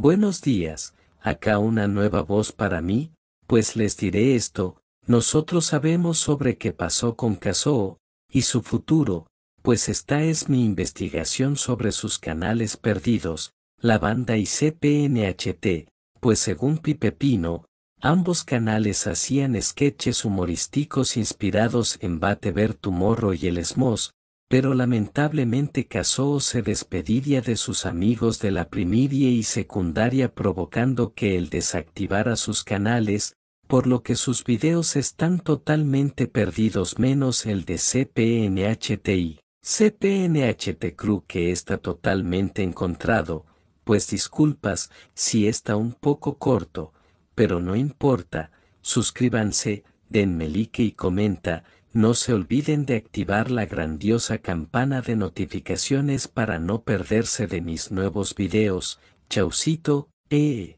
Buenos días, acá una nueva voz para mí, pues les diré esto, nosotros sabemos sobre qué pasó con Casó, y su futuro, pues esta es mi investigación sobre sus canales perdidos, la banda y CPNHT, pues según Pipe Pino, ambos canales hacían sketches humorísticos inspirados en Bate Ver Morro y el Esmos, pero lamentablemente casó o se despediría de sus amigos de la primidia y secundaria provocando que él desactivara sus canales, por lo que sus videos están totalmente perdidos menos el de CPNHTI. CPNHT Crew que está totalmente encontrado, pues disculpas si está un poco corto, pero no importa, suscríbanse, denme like y comenta, no se olviden de activar la grandiosa campana de notificaciones para no perderse de mis nuevos videos, chaucito, eh.